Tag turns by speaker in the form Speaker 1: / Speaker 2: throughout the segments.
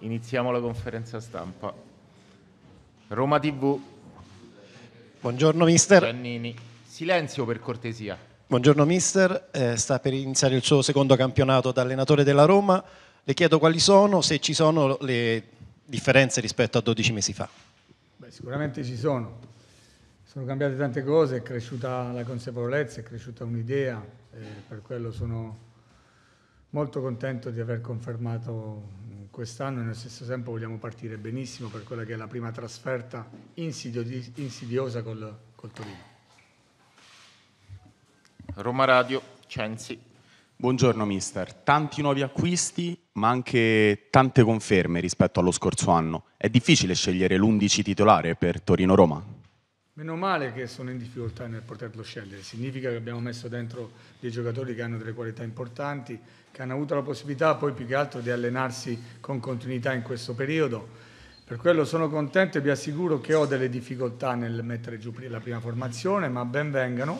Speaker 1: Iniziamo la conferenza stampa. Roma TV. Buongiorno mister. Giannini. Silenzio per cortesia. Buongiorno mister, eh, sta per iniziare il suo secondo campionato da allenatore della Roma. Le chiedo quali sono, se ci sono le differenze rispetto a 12 mesi fa. Beh, sicuramente ci sono. Sono cambiate tante cose, è cresciuta la consapevolezza, è cresciuta un'idea, eh, per quello sono molto contento di aver confermato quest'anno e nello stesso tempo vogliamo partire benissimo per quella che è la prima trasferta insidiosa col, col Torino. Roma Radio, Censi. Buongiorno mister, tanti nuovi acquisti ma anche tante conferme rispetto allo scorso anno. È difficile scegliere l'11 titolare per Torino-Roma? Meno male che sono in difficoltà nel poterlo scegliere, significa che abbiamo messo dentro dei giocatori che hanno delle qualità importanti, che hanno avuto la possibilità poi più che altro di allenarsi con continuità in questo periodo. Per quello sono contento e vi assicuro che ho delle difficoltà nel mettere giù la prima formazione, ma ben vengano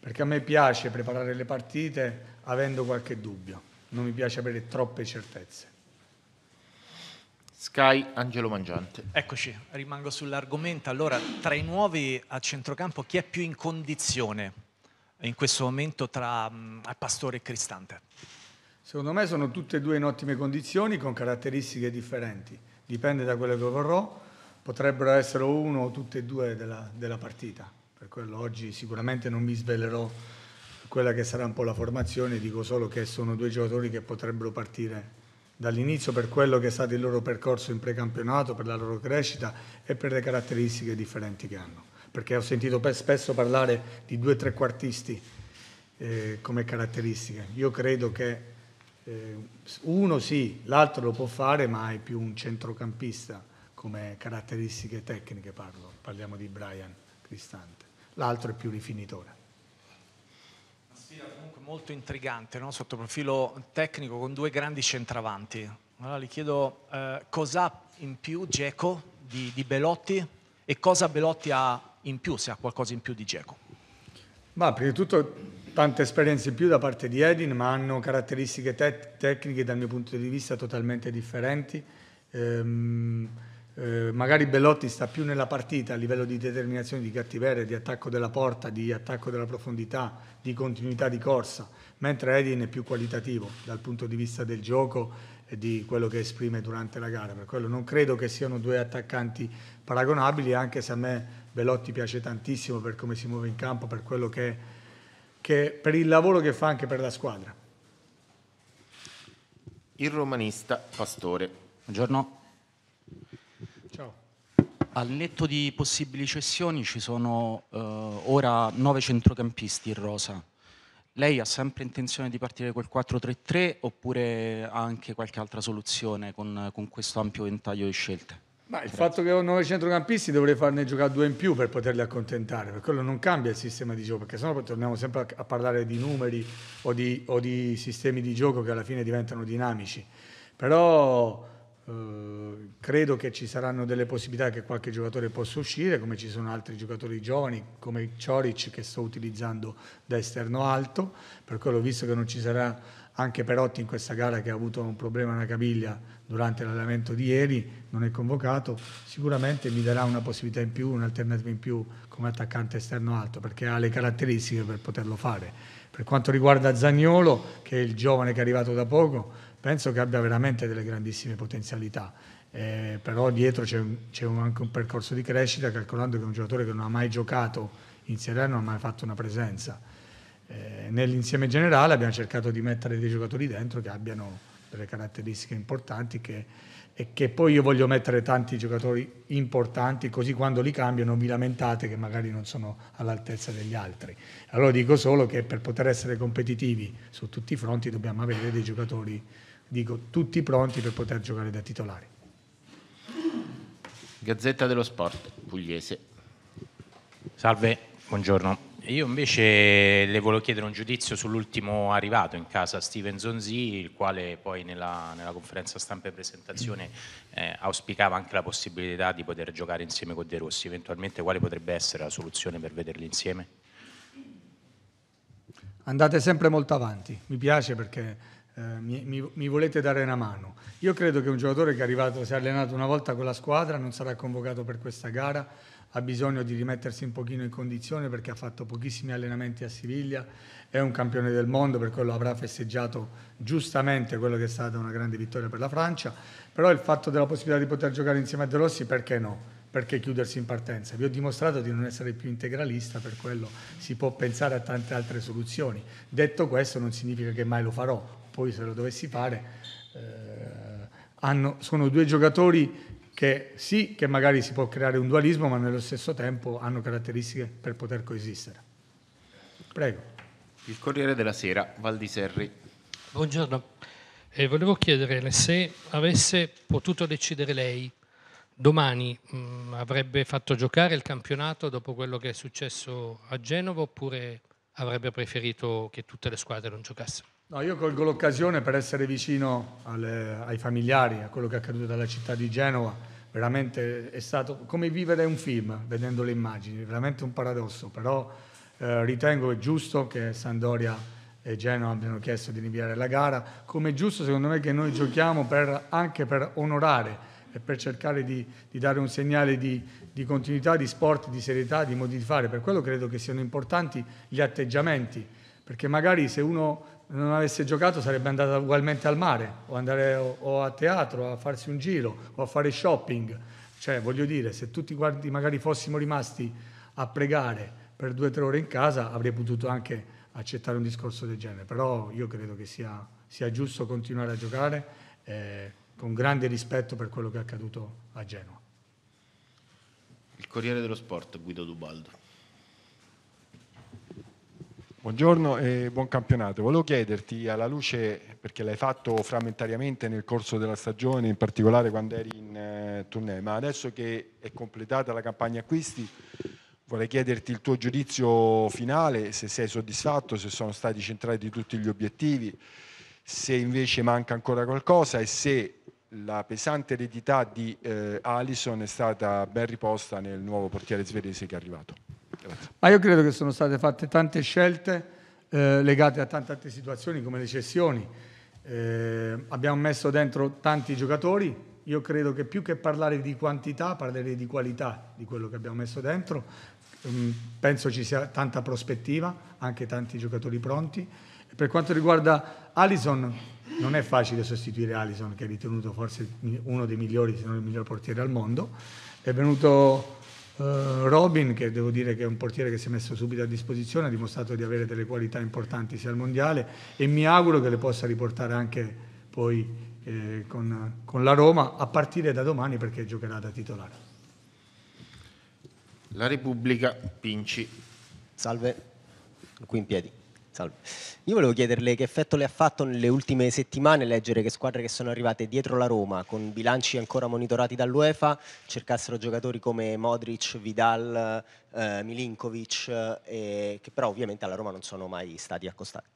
Speaker 1: perché a me piace preparare le partite avendo qualche dubbio, non mi piace avere troppe certezze. Sky Angelo Mangiante. Eccoci, rimango sull'argomento. Allora, tra i nuovi a centrocampo chi è più in condizione in questo momento tra um, Pastore e Cristante? Secondo me sono tutte e due in ottime condizioni con caratteristiche differenti. Dipende da quello che vorrò. Potrebbero essere uno o tutte e due della, della partita. Per quello oggi sicuramente non mi svelerò quella che sarà un po' la formazione, dico solo che sono due giocatori che potrebbero partire dall'inizio per quello che è stato il loro percorso in precampionato, per la loro crescita e per le caratteristiche differenti che hanno. Perché ho sentito spesso parlare di due trequartisti eh, come caratteristiche. Io credo che eh, uno sì, l'altro lo può fare, ma è più un centrocampista come caratteristiche tecniche parlo. Parliamo di Brian Cristante. L'altro è più rifinitore molto intrigante no? sotto profilo tecnico con due grandi centravanti. Allora gli chiedo eh, ha in più Geco di, di, Belotti e cosa Belotti ha in più, se ha qualcosa in più di Geco. Ma prima di tutto tante esperienze in più da parte di Edin, ma hanno caratteristiche te tecniche dal mio punto di vista totalmente differenti. Ehm, eh, magari Bellotti sta più nella partita a livello di determinazione, di cattiveria, di attacco della porta, di attacco della profondità, di continuità di corsa, mentre Edin è più qualitativo dal punto di vista del gioco e di quello che esprime durante la gara. Per quello non credo che siano due attaccanti paragonabili, anche se a me Bellotti piace tantissimo per come si muove in campo, per, che, che, per il lavoro che fa anche per la squadra. Il romanista Pastore. Buongiorno. Al netto di possibili cessioni ci sono eh, ora nove centrocampisti in rosa. Lei ha sempre intenzione di partire col 4-3-3 oppure ha anche qualche altra soluzione con, con questo ampio ventaglio di scelte? Ma il fatto che ho nove centrocampisti dovrei farne giocare due in più per poterli accontentare, per quello non cambia il sistema di gioco, perché sennò poi torniamo sempre a parlare di numeri o di, o di sistemi di gioco che alla fine diventano dinamici. Però eh, credo che ci saranno delle possibilità che qualche giocatore possa uscire, come ci sono altri giocatori giovani, come Cioric che sto utilizzando da esterno alto, per quello visto che non ci sarà anche Perotti in questa gara che ha avuto un problema alla caviglia durante l'allenamento di ieri, non è convocato, sicuramente mi darà una possibilità in più, un'alternativa in più come attaccante esterno alto, perché ha le caratteristiche per poterlo fare. Per quanto riguarda Zagnolo, che è il giovane che è arrivato da poco, penso che abbia veramente delle grandissime potenzialità. Eh, però dietro c'è, anche un percorso di crescita, calcolando che è un giocatore che non ha mai giocato in Serie A non ha mai fatto una presenza. Eh, nell'insieme generale abbiamo cercato di mettere dei giocatori dentro che abbiano delle caratteristiche importanti che, e che poi io voglio mettere tanti giocatori importanti così quando li cambiano vi lamentate che magari non sono all'altezza degli altri. Allora dico solo che per poter essere competitivi su tutti i fronti dobbiamo avere dei giocatori importanti dico tutti pronti per poter giocare da titolare. Gazzetta dello Sport Pugliese. Salve, buongiorno. Io invece le volevo chiedere un giudizio sull'ultimo arrivato in casa, Steven Zonzi, il quale poi nella, nella conferenza stampa e presentazione eh, auspicava anche la possibilità di poter giocare insieme con De Rossi. Eventualmente quale potrebbe essere la soluzione per vederli insieme? Andate sempre molto avanti, mi piace perché eh, mi, mi, mi, volete dare una mano. Io credo che un giocatore che è arrivato, si è allenato una volta con la squadra, non sarà convocato per questa gara, ha bisogno di rimettersi un pochino in condizione perché ha fatto pochissimi allenamenti a Siviglia, è un campione del mondo, per quello avrà festeggiato giustamente quello che è stata una grande vittoria per la Francia, però il fatto della possibilità di poter giocare insieme a De Rossi, perché no? Perché chiudersi in partenza? Vi ho dimostrato di non essere più integralista, per quello si può pensare a tante altre soluzioni. Detto questo non significa che mai lo farò, poi se lo dovessi fare, eh, hanno, sono due giocatori che sì, che magari si può creare un dualismo, ma nello stesso tempo hanno caratteristiche per poter coesistere. Prego. Il Corriere della Sera, Val Serri. Buongiorno. Eh, volevo chiederle se avesse potuto decidere lei domani mh, mm, avrebbe fatto giocare il campionato dopo quello che è successo a Genova oppure avrebbe preferito che tutte le squadre non giocassero? No, io colgo l'occasione per essere vicino alle, ai familiari, a quello che è accaduto dalla città di Genova. Veramente è stato come vivere un film, vedendo le immagini, veramente un paradosso, però eh, ritengo giusto che Sandoria e Genova abbiano chiesto di rinviare la gara, come giusto secondo me che noi giochiamo per, anche per onorare e per cercare di, di dare un segnale di, di, continuità, di sport, di serietà, di modi di fare. Per quello credo che siano importanti gli atteggiamenti, perché magari se uno non avesse giocato sarebbe andata ugualmente al mare o, andare, o, a teatro a farsi un giro o a fare shopping. Cioè, voglio dire, se tutti quanti magari fossimo rimasti a pregare per due o tre ore in casa, avrei potuto anche accettare un discorso del genere. Però io credo che sia, sia giusto continuare a giocare eh, con grande rispetto per quello che è accaduto a Genova. Il Corriere dello Sport, Guido Dubaldo. Buongiorno e buon campionato. Volevo chiederti, alla luce, perché l'hai fatto frammentariamente nel corso della stagione, in particolare quando eri in eh, tournée, ma adesso che è completata la campagna acquisti, vorrei chiederti il tuo giudizio finale, se sei soddisfatto, se sono stati centrati tutti gli obiettivi, se invece manca ancora qualcosa e se la pesante eredità di eh, Alison è stata ben riposta nel nuovo portiere svedese che è arrivato. Ma io credo che sono state fatte tante scelte eh, legate a tante altre situazioni come le cessioni. Eh, abbiamo messo dentro tanti giocatori, io credo che più che parlare di quantità parlerei di qualità di quello che abbiamo messo dentro, mm, penso ci sia tanta prospettiva, anche tanti giocatori pronti. Per quanto riguarda Alison, non è facile sostituire Alison che è ritenuto forse uno dei migliori, se non il miglior portiere al mondo, è venuto eh, Robin, che devo dire che è un portiere che si è messo subito a disposizione, ha dimostrato di avere delle qualità importanti sia al mondiale e mi auguro che le possa riportare anche poi eh, con, con la Roma a partire da domani perché giocherà da titolare. La Repubblica Pinci. Salve, qui in piedi. Salve. Io volevo chiederle che effetto le ha fatto nelle ultime settimane leggere che squadre che sono arrivate dietro la Roma, con bilanci ancora monitorati dall'UEFA, cercassero giocatori come Modric, Vidal, eh, Milinkovic, eh, che però ovviamente alla Roma non sono mai stati accostati.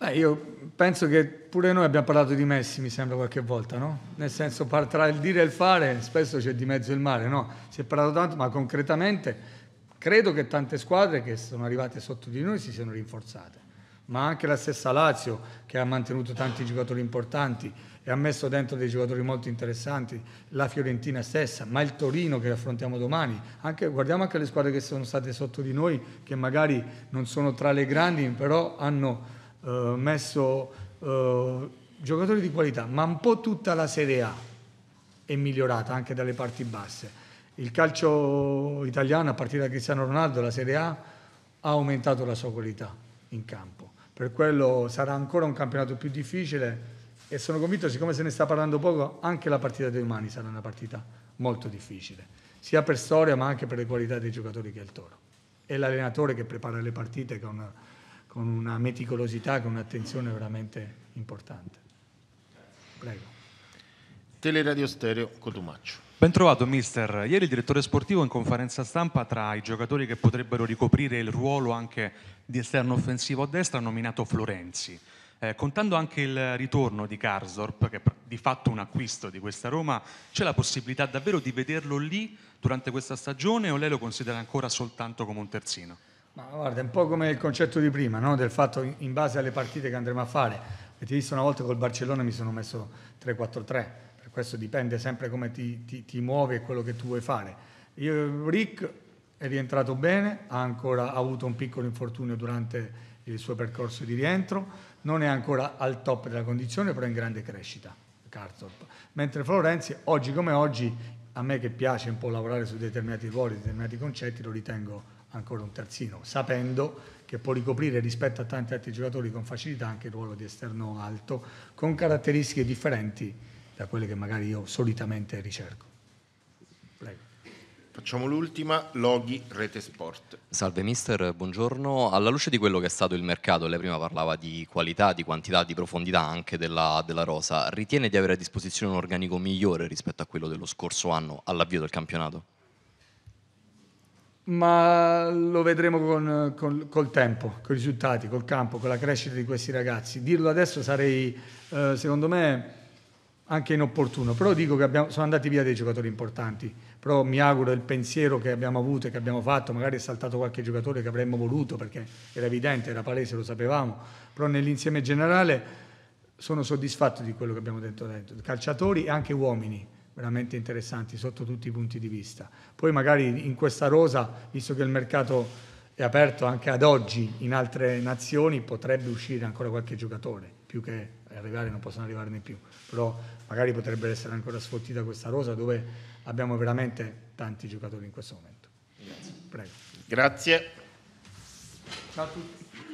Speaker 1: Beh, io penso che pure noi abbiamo parlato di Messi, mi sembra qualche volta, no? Nel senso, tra il dire e il fare, spesso c'è di mezzo il mare, no? Si è parlato tanto, ma concretamente Credo che tante squadre che sono arrivate sotto di noi si siano rinforzate, ma anche la stessa Lazio che ha mantenuto tanti giocatori importanti e ha messo dentro dei giocatori molto interessanti, la Fiorentina stessa, ma il Torino che affrontiamo domani, anche, guardiamo anche le squadre che sono state sotto di noi, che magari non sono tra le grandi, però hanno eh, messo eh, giocatori di qualità, ma un po' tutta la Serie A è migliorata anche dalle parti basse il calcio italiano a partire da Cristiano Ronaldo, la Serie A, ha aumentato la sua qualità in campo. Per quello sarà ancora un campionato più difficile e sono convinto, siccome se ne sta parlando poco, anche la partita di domani sarà una partita molto difficile, sia per storia ma anche per le qualità dei giocatori che ha il Toro. È l'allenatore che prepara le partite con una, con una meticolosità, con un'attenzione veramente importante. Prego. Teleradio Stereo Cotumaccio. Bentrovato mister, ieri il direttore sportivo in conferenza stampa tra i giocatori che potrebbero ricoprire il ruolo anche di esterno offensivo a destra ha nominato Florenzi. Eh, contando anche il ritorno di Karsdorp, che è di fatto un acquisto di questa Roma, c'è la possibilità davvero di vederlo lì durante questa stagione o lei lo considera ancora soltanto come un terzino? Ma guarda, è un po' come il concetto di prima, no? del fatto in base alle partite che andremo a fare. Avete visto una volta col Barcellona mi sono messo 3-4-3 questo dipende sempre come ti, ti, ti muovi e quello che tu vuoi fare. Io, Rick è rientrato bene, ha ancora ha avuto un piccolo infortunio durante il suo percorso di rientro, non è ancora al top della condizione, però è in grande crescita. Carthorpe. Mentre Florenzi, oggi come oggi, a me che piace un po' lavorare su determinati ruoli, determinati concetti, lo ritengo ancora un terzino, sapendo che può ricoprire rispetto a tanti altri giocatori con facilità anche il ruolo di esterno alto, con caratteristiche differenti da quelle che magari io solitamente ricerco. Prego. Facciamo l'ultima, Loghi Rete Sport. Salve mister, buongiorno. Alla luce di quello che è stato il mercato, lei prima parlava di qualità, di quantità, di profondità anche della, della rosa, ritiene di avere a disposizione un organico migliore rispetto a quello dello scorso anno all'avvio del campionato? Ma lo vedremo con, con, col tempo, con i risultati, col campo, con la crescita di questi ragazzi. Dirlo adesso sarei, eh, secondo me, anche inopportuno, però dico che abbiamo, sono andati via dei giocatori importanti, però mi auguro il pensiero che abbiamo avuto e che abbiamo fatto, magari è saltato qualche giocatore che avremmo voluto perché era evidente, era palese, lo sapevamo, però nell'insieme generale sono soddisfatto di quello che abbiamo detto dentro, calciatori e anche uomini veramente interessanti sotto tutti i punti di vista. Poi magari in questa rosa, visto che il mercato è aperto anche ad oggi in altre nazioni, potrebbe uscire ancora qualche giocatore, più che arrivare, non possono arrivarne più, però magari potrebbe essere ancora sfottita questa rosa dove abbiamo veramente tanti giocatori in questo momento. Grazie. Prego. Grazie. Ciao a tutti.